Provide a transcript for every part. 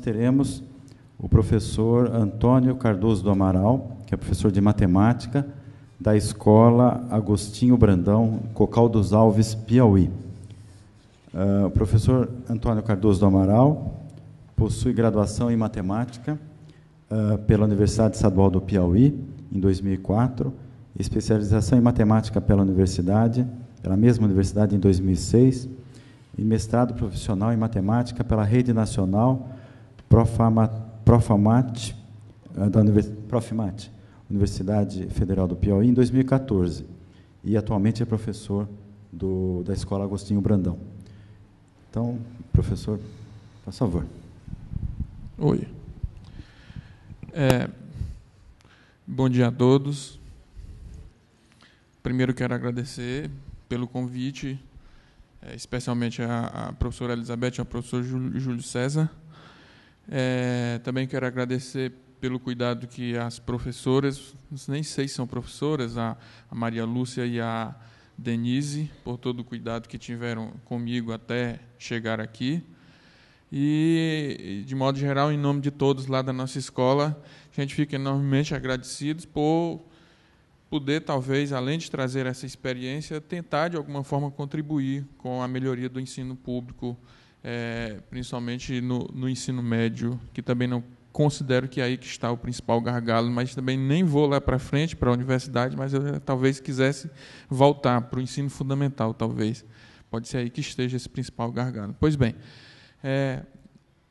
teremos o professor Antônio Cardoso do Amaral, que é professor de matemática da Escola Agostinho Brandão, Cocal dos Alves, Piauí. Uh, o professor Antônio Cardoso do Amaral possui graduação em matemática uh, pela Universidade Estadual do Piauí, em 2004, especialização em matemática pela universidade, pela mesma universidade em 2006, e mestrado profissional em matemática pela Rede Nacional Profamat, Profamat, eh, da Universidade Federal do Piauí, em 2014. E atualmente é professor do, da Escola Agostinho Brandão. Então, professor, por favor. Oi. É, bom dia a todos. Primeiro quero agradecer pelo convite, é, especialmente a, a professora Elizabeth e ao professor Júlio César é, também quero agradecer pelo cuidado que as professoras, nem sei se são professoras, a, a Maria Lúcia e a Denise, por todo o cuidado que tiveram comigo até chegar aqui. E, de modo geral, em nome de todos lá da nossa escola, a gente fica enormemente agradecidos por poder, talvez, além de trazer essa experiência, tentar, de alguma forma, contribuir com a melhoria do ensino público é, principalmente no, no, ensino médio, que também não considero que é aí que está o principal gargalo, mas também nem vou lá para frente, para a universidade, mas eu eh, talvez quisesse voltar para o ensino fundamental, talvez. Pode ser aí que esteja esse principal gargalo. Pois bem, é,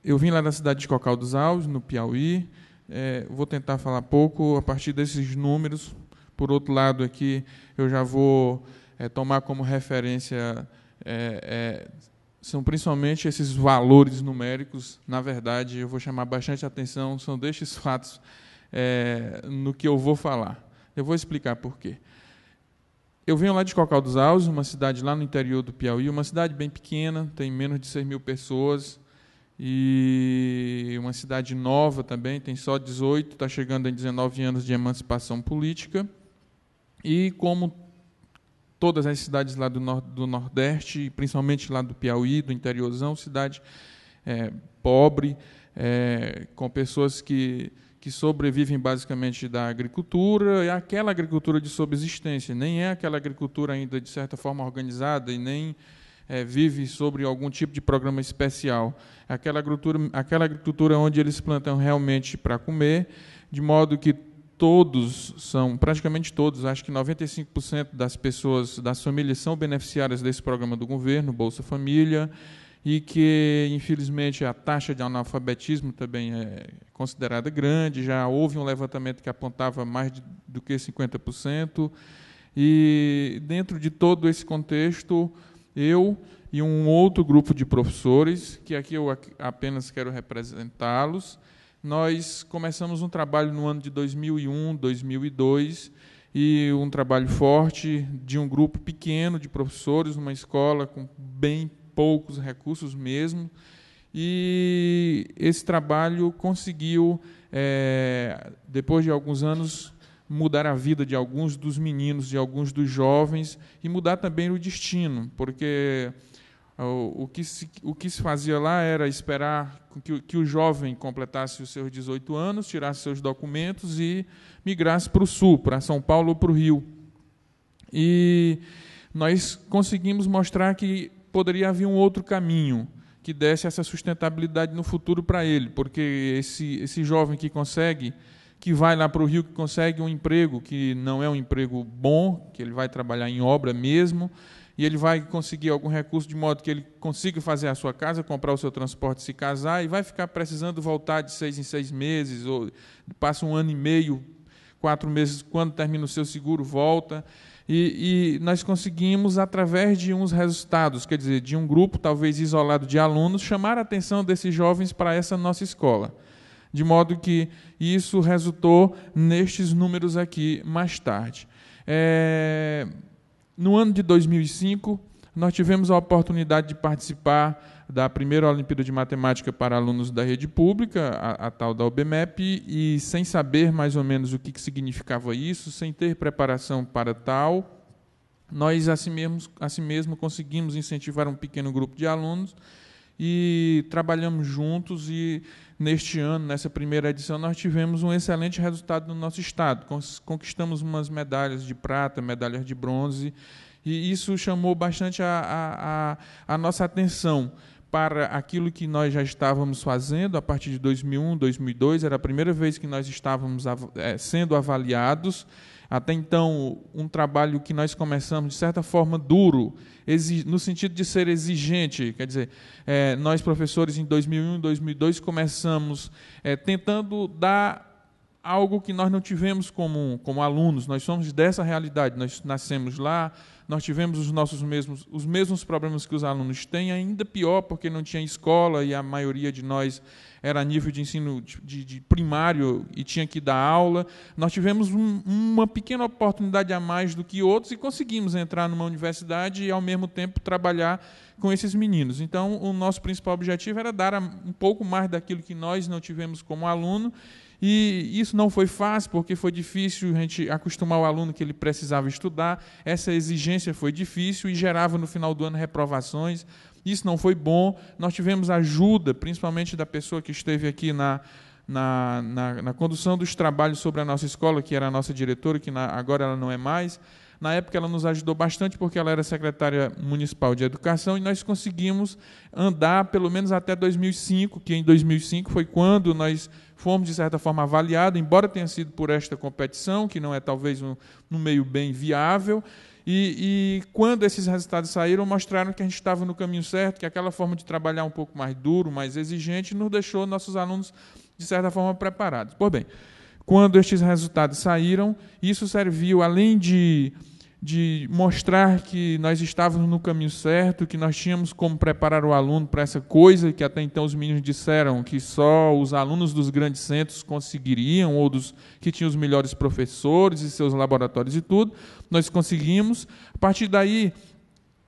eu vim lá da cidade de Cocal dos Alves, no Piauí, é, vou tentar falar pouco a partir desses números. Por outro lado, aqui eu já vou é, tomar como referência é, são principalmente esses valores numéricos. Na verdade, eu vou chamar bastante atenção, são destes fatos é, no que eu vou falar. Eu vou explicar por quê. Eu venho lá de Cocal dos Alves, uma cidade lá no interior do Piauí, uma cidade bem pequena, tem menos de 6 mil pessoas, e uma cidade nova também, tem só 18, está chegando em 19 anos de emancipação política. E como todas as cidades lá do, nor do Nordeste, principalmente lá do Piauí, do interiorzão, cidade é, pobre, é, com pessoas que, que sobrevivem basicamente da agricultura, é aquela agricultura de subsistência, nem é aquela agricultura ainda de certa forma organizada e nem é, vive sobre algum tipo de programa especial. Aquela agricultura, aquela agricultura onde eles plantam realmente para comer, de modo que todos são, praticamente todos, acho que 95% das pessoas, das famílias são beneficiárias desse programa do governo, Bolsa Família, e que, infelizmente, a taxa de analfabetismo também é considerada grande. Já houve um levantamento que apontava mais de, do que 50%. E, dentro de todo esse contexto, eu e um outro grupo de professores, que aqui eu apenas quero representá-los, nós começamos um trabalho no ano de 2001, 2002, e um trabalho forte de um grupo pequeno de professores numa escola com bem poucos recursos mesmo. E esse trabalho conseguiu, é, depois de alguns anos, mudar a vida de alguns dos meninos, de alguns dos jovens e mudar também o destino, porque o, que se, o que se fazia lá era esperar que, que o jovem completasse os seus 18 anos, tirasse seus documentos e migrasse para o sul, para São Paulo ou para o Rio. E nós conseguimos mostrar que poderia haver um outro caminho que desse essa sustentabilidade no futuro para ele, porque esse, esse jovem que consegue, que vai lá para o Rio, que consegue um emprego que não é um emprego bom, que ele vai trabalhar em obra mesmo, e ele vai conseguir algum recurso de modo que ele consiga fazer a sua casa, comprar o seu transporte, se casar, e vai ficar precisando voltar de seis em seis meses, ou passa um ano e meio, quatro meses, quando termina o seu seguro, volta. E, e, nós conseguimos, através de uns resultados, quer dizer, de um grupo talvez isolado de alunos, chamar a atenção desses jovens para essa nossa escola. De modo que isso resultou nestes números aqui mais tarde. É, no ano de 2005, nós tivemos a oportunidade de participar da primeira Olimpíada de Matemática para alunos da rede pública, a, a tal da OBMEP, e sem saber mais ou menos o que, que significava isso, sem ter preparação para tal, nós assim mesmo, assim mesmo conseguimos incentivar um pequeno grupo de alunos e trabalhamos juntos e neste ano, nessa primeira edição, nós tivemos um excelente resultado no nosso estado. Conquistamos umas medalhas de prata, medalhas de bronze, e isso chamou bastante a, a, a nossa atenção, para aquilo que nós já estávamos fazendo a partir de 2001, 2002, era a primeira vez que nós estávamos é, sendo avaliados. Até então, um trabalho que nós começamos, de certa forma, duro, no sentido de ser exigente. Quer dizer, é, nós, professores, em 2001 2002, começamos é, tentando dar algo que nós não tivemos como, como alunos, nós somos dessa realidade, nós nascemos lá, nós tivemos os nossos mesmos, os mesmos problemas que os alunos têm, ainda pior porque não tinha escola e a maioria de nós era nível de ensino de, de primário e tinha que dar aula. Nós tivemos um, uma pequena oportunidade a mais do que outros e conseguimos entrar numa universidade e, ao mesmo tempo, trabalhar com esses meninos. Então, o nosso principal objetivo era dar um pouco mais daquilo que nós não tivemos como aluno e isso não foi fácil, porque foi difícil a gente acostumar o aluno que ele precisava estudar, essa exigência foi difícil e gerava no final do ano reprovações. Isso não foi bom. Nós tivemos ajuda, principalmente da pessoa que esteve aqui na, na, na, na condução dos trabalhos sobre a nossa escola, que era a nossa diretora, que na, agora ela não é mais na época, ela nos ajudou bastante porque ela era secretária municipal de educação e nós conseguimos andar pelo menos até 2005, que em 2005 foi quando nós fomos, de certa forma, avaliados, embora tenha sido por esta competição, que não é talvez um, um meio bem viável. E, e, quando esses resultados saíram, mostraram que a gente estava no caminho certo, que aquela forma de trabalhar um pouco mais duro, mais exigente, nos deixou nossos alunos, de certa forma, preparados. Pois bem, quando estes resultados saíram, isso serviu, além de, de mostrar que nós estávamos no caminho certo, que nós tínhamos como preparar o aluno para essa coisa que até então os meninos disseram que só os alunos dos grandes centros conseguiriam, ou dos que tinham os melhores professores e seus laboratórios e tudo, nós conseguimos. A partir daí,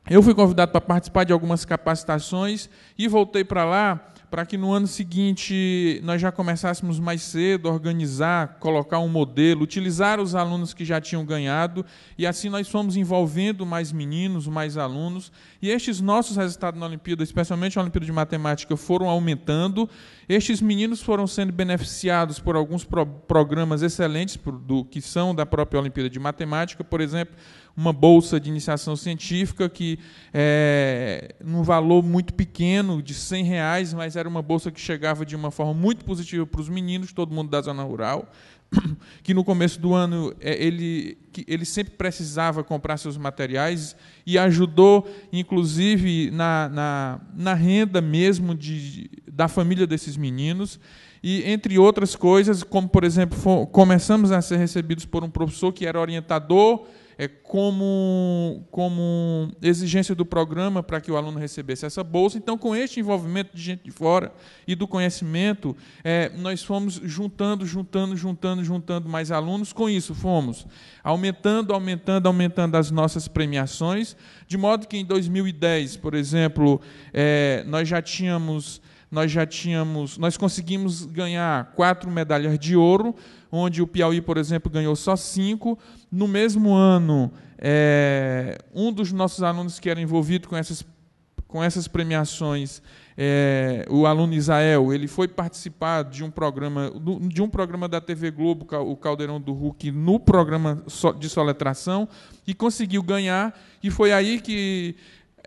eu fui convidado para participar de algumas capacitações e voltei para lá para que no ano seguinte nós já começássemos mais cedo, organizar, colocar um modelo, utilizar os alunos que já tinham ganhado, e assim nós fomos envolvendo mais meninos, mais alunos, e estes nossos resultados na Olimpíada, especialmente na Olimpíada de Matemática, foram aumentando. Estes meninos foram sendo beneficiados por alguns pro programas excelentes do que são da própria Olimpíada de Matemática, por exemplo, uma bolsa de iniciação científica que, é, num valor muito pequeno, de 100 reais, mas era uma bolsa que chegava de uma forma muito positiva para os meninos, todo mundo da zona rural, que no começo do ano é, ele, ele sempre precisava comprar seus materiais e ajudou, inclusive, na, na, na renda mesmo de, da família desses meninos. E, entre outras coisas, como, por exemplo, começamos a ser recebidos por um professor que era orientador é, como, como exigência do programa para que o aluno recebesse essa bolsa. Então, com este envolvimento de gente de fora e do conhecimento, é, nós fomos juntando, juntando, juntando, juntando mais alunos. Com isso, fomos aumentando, aumentando, aumentando as nossas premiações, de modo que em 2010, por exemplo, é, nós já tínhamos nós já tínhamos, nós conseguimos ganhar quatro medalhas de ouro, onde o Piauí, por exemplo, ganhou só cinco. No mesmo ano, é, um dos nossos alunos que era envolvido com essas, com essas premiações, é, o aluno Isael, ele foi participar de um programa de um programa da TV Globo, o Caldeirão do Hulk, no programa de soletração e conseguiu ganhar. E foi aí que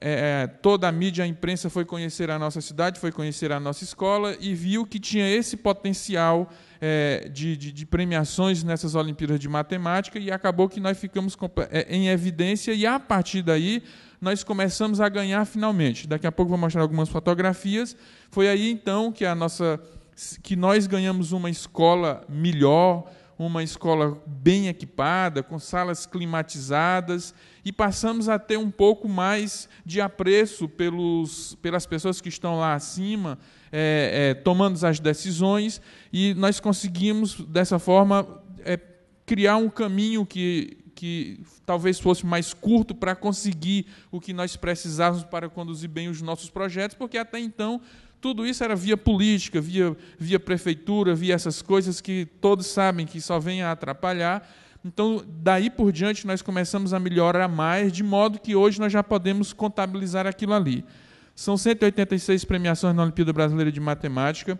é, é, toda a mídia, a imprensa foi conhecer a nossa cidade, foi conhecer a nossa escola e viu que tinha esse potencial é, de, de, de, premiações nessas Olimpíadas de Matemática e acabou que nós ficamos é, em evidência e a partir daí nós começamos a ganhar finalmente. Daqui a pouco vou mostrar algumas fotografias. Foi aí então que a nossa que nós ganhamos uma escola melhor, uma escola bem equipada, com salas climatizadas, e passamos a ter um pouco mais de apreço pelos, pelas pessoas que estão lá acima, é, é, tomando as decisões, e nós conseguimos, dessa forma, é, criar um caminho que, que talvez fosse mais curto para conseguir o que nós precisávamos para conduzir bem os nossos projetos, porque até então tudo isso era via política, via, via prefeitura, via essas coisas que todos sabem que só vem a atrapalhar. Então, daí por diante, nós começamos a melhorar mais, de modo que hoje nós já podemos contabilizar aquilo ali. São 186 premiações na Olimpíada Brasileira de Matemática.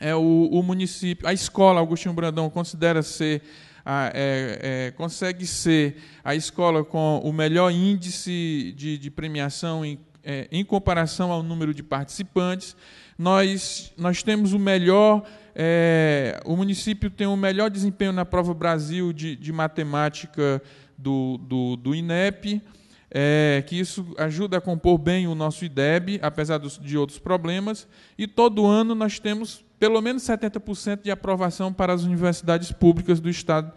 É o, o município, a escola Augustinho Brandão considera ser a, é, é, consegue ser a escola com o melhor índice de, de premiação em é, em comparação ao número de participantes, nós, nós temos o melhor, é, o município tem o melhor desempenho na prova Brasil de, de matemática do, do, do INEP, é, que isso ajuda a compor bem o nosso IDEB, apesar dos, de outros problemas, e todo ano nós temos pelo menos 70% de aprovação para as universidades públicas do estado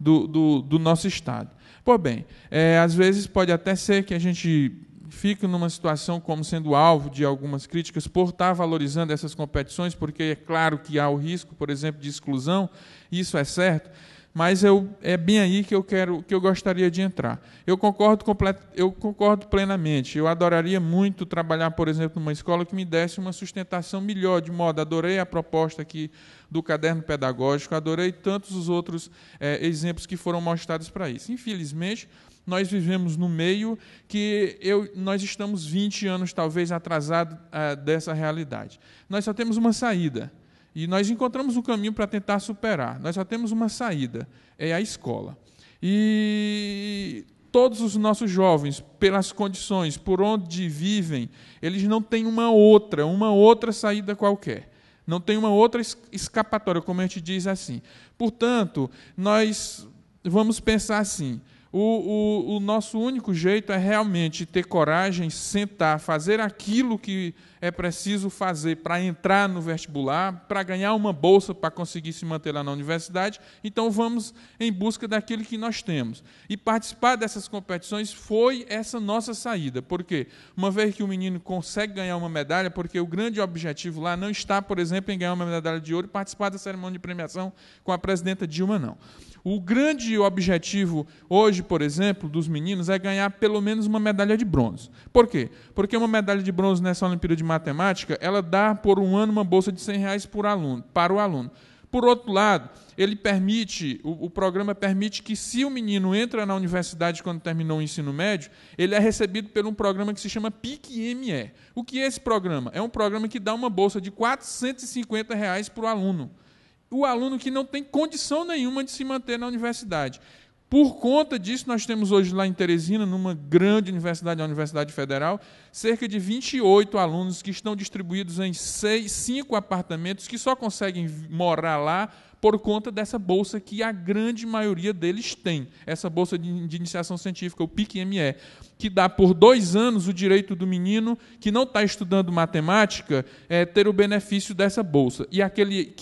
do, do, do nosso estado. Pois bem, é, às vezes pode até ser que a gente fico numa situação como sendo alvo de algumas críticas por estar tá valorizando essas competições, porque é claro que há o risco, por exemplo, de exclusão, isso é certo, mas eu, é bem aí que eu quero que eu gostaria de entrar. Eu concordo, complet, eu concordo plenamente. Eu adoraria muito trabalhar, por exemplo, numa escola que me desse uma sustentação melhor, de modo, adorei a proposta aqui do caderno pedagógico, adorei tantos os outros é, exemplos que foram mostrados para isso. Infelizmente, nós vivemos no meio que eu, nós estamos 20 anos, talvez, atrasados ah, dessa realidade. Nós só temos uma saída. E nós encontramos um caminho para tentar superar. Nós só temos uma saída: é a escola. E todos os nossos jovens, pelas condições, por onde vivem, eles não têm uma outra, uma outra saída qualquer. Não tem uma outra escapatória, como a gente diz assim. Portanto, nós vamos pensar assim: o, o, o, nosso único jeito é realmente ter coragem, sentar, fazer aquilo que é preciso fazer para entrar no vestibular, para ganhar uma bolsa, para conseguir se manter lá na universidade. Então vamos em busca daquilo que nós temos. E participar dessas competições foi essa nossa saída. Por quê? Uma vez que o menino consegue ganhar uma medalha, porque o grande objetivo lá não está, por exemplo, em ganhar uma medalha de ouro e participar da cerimônia de premiação com a presidenta Dilma, não. O grande objetivo hoje, por exemplo, dos meninos é ganhar pelo menos uma medalha de bronze. Por quê? Porque uma medalha de bronze nessa Olimpíada de Matemática, ela dá por um ano uma bolsa de 100 reais por aluno, para o aluno. Por outro lado, ele permite, o, o, programa permite que se o menino entra na universidade quando terminou o ensino médio, ele é recebido por um programa que se chama PIC-ME. O que é esse programa? É um programa que dá uma bolsa de 450 reais para o aluno o aluno que não tem condição nenhuma de se manter na universidade. Por conta disso, nós temos hoje lá em Teresina, numa grande universidade, a Universidade Federal, cerca de 28 alunos que estão distribuídos em seis, cinco apartamentos que só conseguem morar lá por conta dessa bolsa que a grande maioria deles tem, essa bolsa de, de iniciação científica, o PIC-ME, que dá por dois anos o direito do menino que não está estudando matemática é, ter o benefício dessa bolsa. E aquele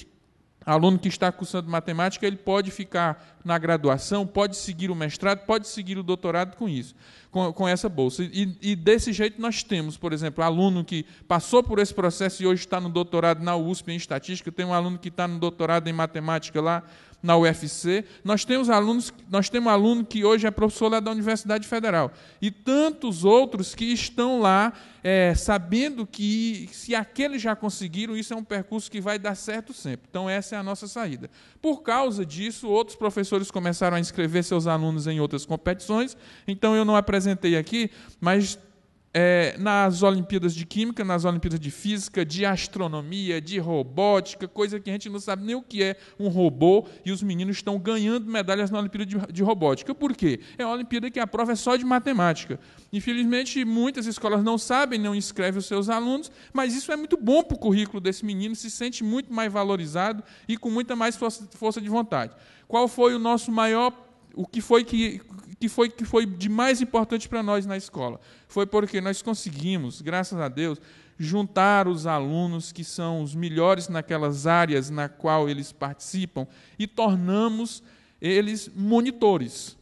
aluno que está cursando matemática, ele pode ficar na graduação, pode seguir o mestrado, pode seguir o doutorado com isso, com, com essa bolsa. E, e, desse jeito nós temos, por exemplo, aluno que passou por esse processo e hoje está no doutorado na USP em estatística, tem um aluno que está no doutorado em matemática lá na UFC. Nós temos alunos, nós temos um aluno que hoje é professor lá da Universidade Federal. E tantos outros que estão lá é, sabendo que se aqueles já conseguiram, isso é um percurso que vai dar certo sempre. Então, essa é a nossa saída. Por causa disso, outros professores começaram a inscrever seus alunos em outras competições. Então, eu não apresentei aqui, mas é, nas Olimpíadas de Química, nas Olimpíadas de Física, de Astronomia, de Robótica, coisa que a gente não sabe nem o que é um robô, e os meninos estão ganhando medalhas na Olimpíada de, de Robótica. Por quê? É uma Olimpíada que a prova é só de matemática. Infelizmente, muitas escolas não sabem, não inscrevem os seus alunos, mas isso é muito bom para o currículo desse menino, se sente muito mais valorizado e com muita mais força, força de vontade. Qual foi o nosso maior o que foi que, que foi que foi de mais importante para nós na escola? Foi porque nós conseguimos, graças a Deus, juntar os alunos que são os melhores naquelas áreas na qual eles participam e tornamos eles monitores.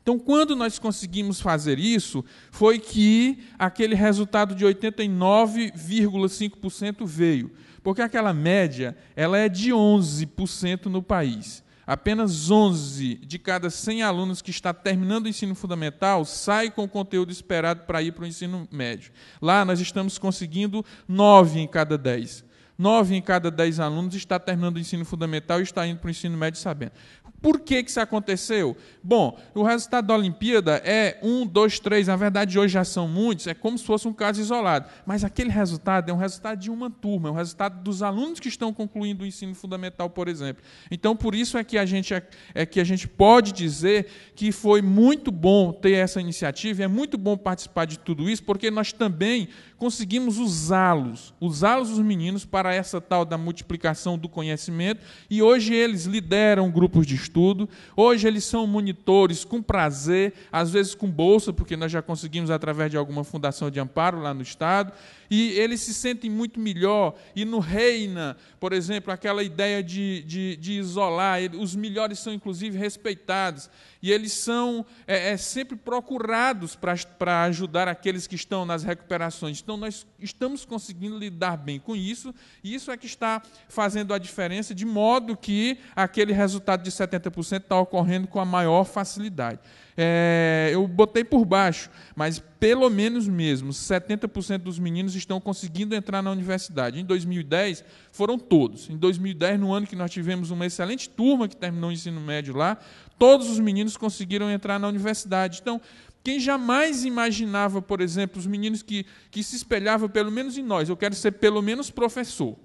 Então, quando nós conseguimos fazer isso, foi que aquele resultado de 89,5% veio, porque aquela média ela é de 11% no país apenas 11 de cada 100 alunos que está terminando o ensino fundamental sai com o conteúdo esperado para ir para o ensino médio. Lá nós estamos conseguindo 9 em cada 10. Nove em cada dez alunos está terminando o ensino fundamental e está indo para o ensino médio sabendo. Por que, que isso aconteceu? Bom, o resultado da Olimpíada é um, dois, três. Na verdade, hoje já são muitos, é como se fosse um caso isolado. Mas aquele resultado é um resultado de uma turma, é um resultado dos alunos que estão concluindo o ensino fundamental, por exemplo. Então, por isso é que a gente, é, é que a gente pode dizer que foi muito bom ter essa iniciativa, é muito bom participar de tudo isso, porque nós também conseguimos usá-los, usá-los, os meninos, para para essa tal da multiplicação do conhecimento, e hoje eles lideram grupos de estudo, hoje eles são monitores com prazer, às vezes com bolsa, porque nós já conseguimos através de alguma fundação de amparo lá no Estado, e eles se sentem muito melhor. E no reina, por exemplo, aquela ideia de, de, de isolar, os melhores são inclusive respeitados, e eles são é, é sempre procurados para ajudar aqueles que estão nas recuperações. Então, nós estamos conseguindo lidar bem com isso, e isso é que está fazendo a diferença, de modo que aquele resultado de 70% está ocorrendo com a maior facilidade é, eu botei por baixo, mas pelo menos mesmo 70% dos meninos estão conseguindo entrar na universidade. Em 2010 foram todos. Em 2010, no ano que nós tivemos uma excelente turma que terminou o ensino médio lá, todos os meninos conseguiram entrar na universidade. Então, quem jamais imaginava, por exemplo, os meninos que, que se espelhavam pelo menos em nós, eu quero ser pelo menos professor.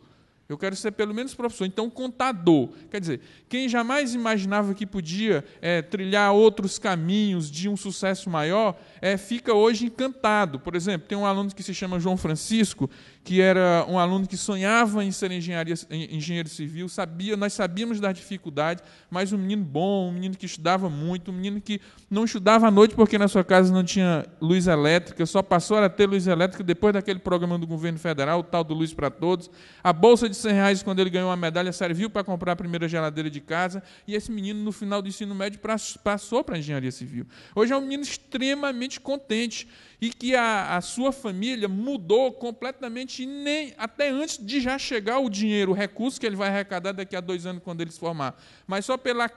Eu quero ser pelo menos professor. Então, contador. Quer dizer, quem jamais imaginava que podia é, trilhar outros caminhos de um sucesso maior, é, fica hoje encantado. Por exemplo, tem um aluno que se chama João Francisco, que era um aluno que sonhava em ser engenheiro civil, sabia, nós sabíamos da dificuldade, mas um menino bom, um menino que estudava muito, um menino que não estudava à noite porque na sua casa não tinha luz elétrica, só passou a ter luz elétrica depois daquele programa do governo federal, o tal do Luz para Todos. A bolsa de 100 reais, quando ele ganhou uma medalha, serviu para comprar a primeira geladeira de casa, e esse menino, no final do ensino médio, passou para a engenharia civil. Hoje é um menino extremamente contente e que a, a sua família mudou completamente nem até antes de já chegar o dinheiro, o recurso que ele vai arrecadar daqui a dois anos quando ele se formar, mas só pela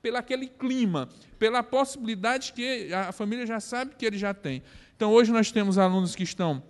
pelo aquele clima, pela possibilidade que a família já sabe que ele já tem. Então hoje nós temos alunos que estão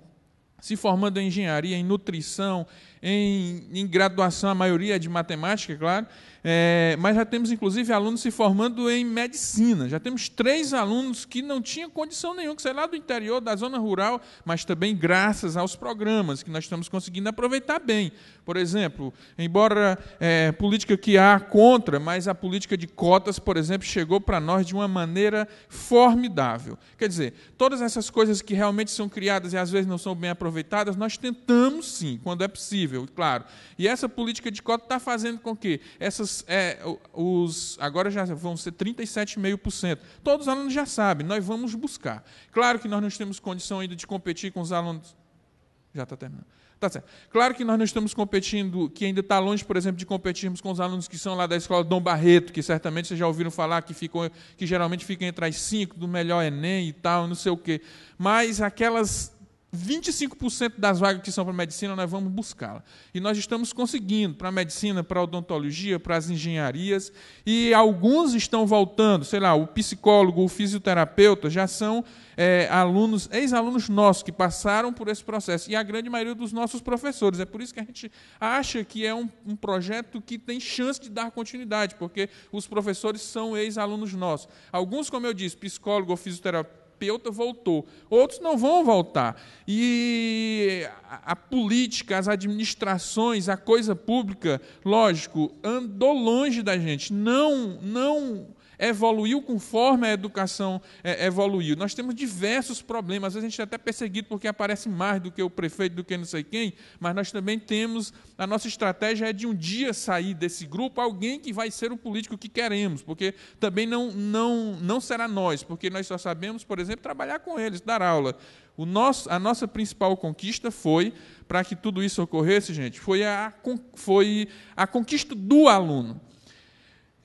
se formando em engenharia, em nutrição, em, em graduação, a maioria é de matemática, claro, é, mas já temos inclusive alunos se formando em medicina. Já temos três alunos que não tinham condição nenhuma, que sei lá do interior, da zona rural, mas também graças aos programas que nós estamos conseguindo aproveitar bem. Por exemplo, embora é, política que há contra, mas a política de cotas, por exemplo, chegou para nós de uma maneira formidável. Quer dizer, todas essas coisas que realmente são criadas e às vezes não são bem aproveitadas, nós tentamos sim, quando é possível claro. E essa política de cota está fazendo com que essas, é, os, agora já vão ser 37,5%. Todos os alunos já sabem, nós vamos buscar. Claro que nós não temos condição ainda de competir com os alunos. Já está terminando. Tá certo. Claro que nós não estamos competindo, que ainda está longe, por exemplo, de competirmos com os alunos que são lá da escola Dom Barreto, que certamente vocês já ouviram falar que, ficam, que geralmente ficam entre as cinco do melhor Enem e tal, não sei o quê. Mas aquelas 25% das vagas que são para medicina, nós vamos buscá-la. E nós estamos conseguindo para a medicina, para a odontologia, para as engenharias, e alguns estão voltando, sei lá, o psicólogo, o fisioterapeuta, já são é, alunos, ex-alunos nossos que passaram por esse processo, e a grande maioria dos nossos professores. É por isso que a gente acha que é um, um projeto que tem chance de dar continuidade, porque os professores são ex-alunos nossos. Alguns, como eu disse, psicólogo ou fisioterapeuta, terapeuta voltou. Outros não vão voltar. E a política, as administrações, a coisa pública, lógico, andou longe da gente. Não, não evoluiu conforme a educação é, evoluiu. Nós temos diversos problemas, às vezes a gente é até perseguido porque aparece mais do que o prefeito, do que não sei quem, mas nós também temos, a nossa estratégia é de um dia sair desse grupo alguém que vai ser o político que queremos, porque também não, não, não será nós, porque nós só sabemos, por exemplo, trabalhar com eles, dar aula. O nosso, a nossa principal conquista foi, para que tudo isso ocorresse, gente, foi a, foi a conquista do aluno.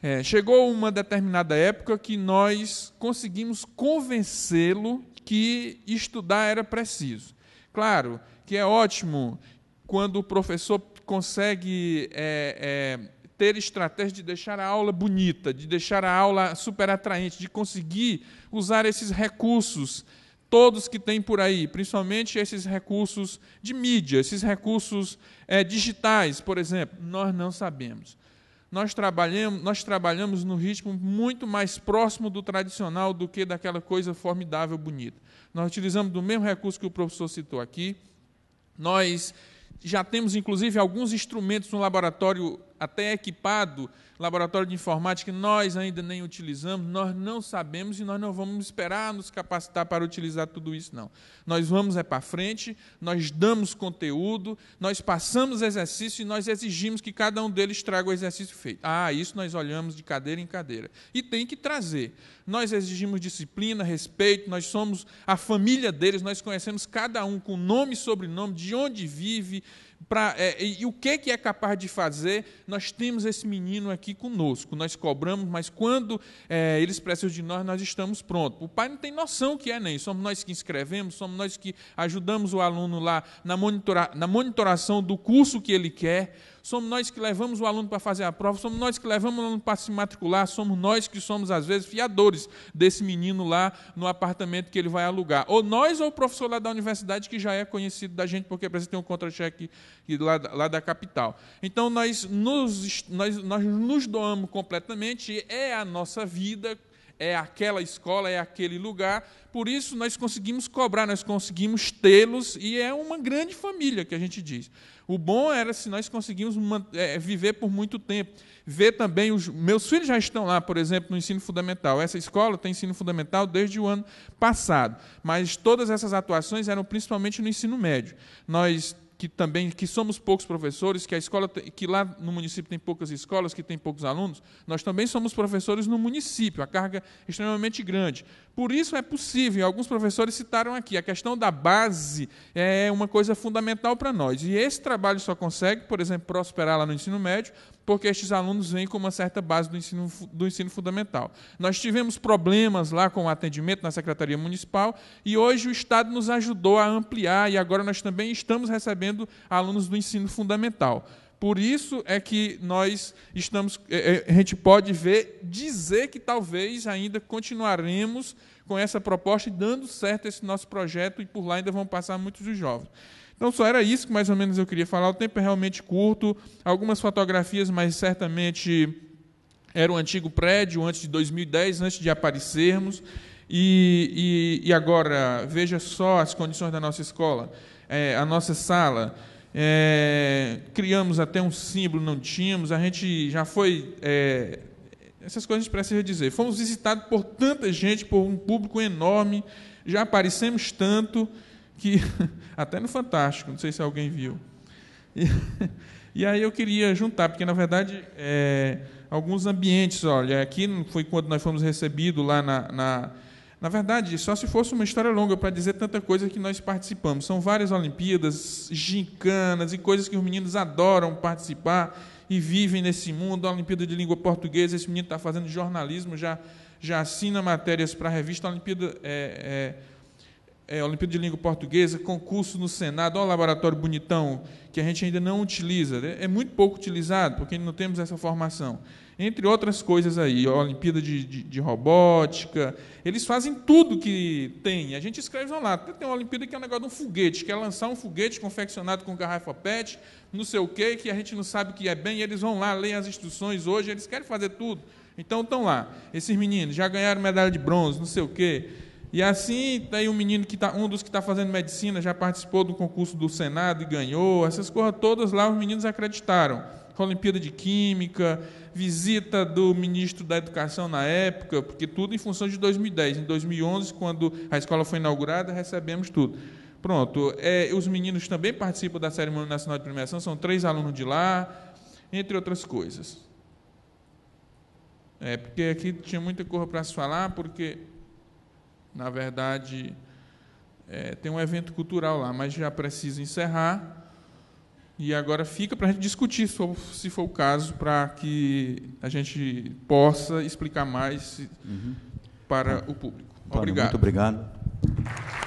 É, chegou uma determinada época que nós conseguimos convencê-lo que estudar era preciso. Claro que é ótimo quando o professor consegue é, é, ter estratégia de deixar a aula bonita, de deixar a aula super atraente, de conseguir usar esses recursos todos que tem por aí, principalmente esses recursos de mídia, esses recursos é, digitais, por exemplo, nós não sabemos nós trabalhamos, nós trabalhamos no ritmo muito mais próximo do tradicional do que daquela coisa formidável bonita. Nós utilizamos do mesmo recurso que o professor citou aqui. Nós já temos, inclusive, alguns instrumentos no laboratório até equipado laboratório de informática que nós ainda nem utilizamos, nós não sabemos e nós não vamos esperar nos capacitar para utilizar tudo isso, não. Nós vamos é para frente, nós damos conteúdo, nós passamos exercício e nós exigimos que cada um deles traga o exercício feito. Ah, isso nós olhamos de cadeira em cadeira. E tem que trazer. Nós exigimos disciplina, respeito, nós somos a família deles, nós conhecemos cada um com nome e sobrenome, de onde vive, Pra, é, e, e o que, é que é capaz de fazer? Nós temos esse menino aqui conosco, nós cobramos, mas quando é, eles precisam de nós, nós estamos prontos. O pai não tem noção que é nem, somos nós que inscrevemos, somos nós que ajudamos o aluno lá na, monitora, na monitoração do curso que ele quer somos nós que levamos o aluno para fazer a prova, somos nós que levamos o aluno para se matricular, somos nós que somos, às vezes, fiadores desse menino lá no apartamento que ele vai alugar. Ou nós ou o professor lá da universidade que já é conhecido da gente, porque precisa ter um contra-cheque lá, lá da capital. Então, nós nos, nós, nós nos doamos completamente, é a nossa vida é aquela escola, é aquele lugar. Por isso, nós conseguimos cobrar, nós conseguimos tê-los, e é uma grande família que a gente diz. O bom era se nós conseguimos é, viver por muito tempo. Ver também, os meus filhos já estão lá, por exemplo, no ensino fundamental. Essa escola tem ensino fundamental desde o ano passado, mas todas essas atuações eram principalmente no ensino médio. Nós que também que somos poucos professores, que a escola que lá no município tem poucas escolas, que tem poucos alunos, nós também somos professores no município, a carga é extremamente grande. Por isso é possível, alguns professores citaram aqui, a questão da base é uma coisa fundamental para nós. E esse trabalho só consegue, por exemplo, prosperar lá no ensino médio porque estes alunos vêm com uma certa base do ensino, do ensino fundamental. Nós tivemos problemas lá com o atendimento na Secretaria Municipal e hoje o Estado nos ajudou a ampliar e agora nós também estamos recebendo alunos do ensino fundamental. Por isso é que nós estamos, é, é, a gente pode ver, dizer que talvez ainda continuaremos com essa proposta e dando certo esse nosso projeto e por lá ainda vão passar muitos dos jovens. Então, só era isso que mais ou menos eu queria falar. O tempo é realmente curto, algumas fotografias, mas certamente era um antigo prédio antes de 2010, antes de aparecermos. E, e, e agora, veja só as condições da nossa escola, é, a nossa sala. É, criamos até um símbolo, não tínhamos, a gente já foi. É, essas coisas a gente precisa dizer. Fomos visitados por tanta gente, por um público enorme, já aparecemos tanto que até no Fantástico, não sei se alguém viu. E, e aí eu queria juntar, porque na verdade é, alguns ambientes, olha, aqui foi quando nós fomos recebidos lá na, na na verdade, só se fosse uma história longa para dizer tanta coisa que nós participamos. São várias Olimpíadas, gincanas e coisas que os meninos adoram participar e vivem nesse mundo. A Olimpíada de Língua Portuguesa, esse menino está fazendo jornalismo, já, já assina matérias para a revista Olimpíada é, é, é, Olimpíada de Língua Portuguesa, concurso no Senado, olha o laboratório bonitão, que a gente ainda não utiliza, é, é muito pouco utilizado, porque não temos essa formação. Entre outras coisas aí, a Olimpíada de, de, de Robótica, eles fazem tudo que tem, a gente escreve lá, tem uma Olimpíada que é um negócio de um foguete, que é lançar um foguete confeccionado com garrafa PET, não sei o quê, que a gente não sabe o que é bem, e eles vão lá, leem as instruções hoje, eles querem fazer tudo, então estão lá. Esses meninos já ganharam medalha de bronze, não sei o quê, e assim tem um menino que tá, um dos que está fazendo medicina, já participou do concurso do Senado e ganhou. Essas coisas todas lá os meninos acreditaram. Com a Olimpíada de Química, visita do ministro da Educação na época, porque tudo em função de 2010. Em 2011, quando a escola foi inaugurada, recebemos tudo. Pronto. É, os meninos também participam da Cerimônia Nacional de Premiação, são três alunos de lá, entre outras coisas. É, porque aqui tinha muita coisa para se falar, porque na verdade, é, tem um evento cultural lá, mas já preciso encerrar. E agora fica para a gente discutir, se for o caso, para que a gente possa explicar mais uhum. para o público. Obrigado. Muito obrigado.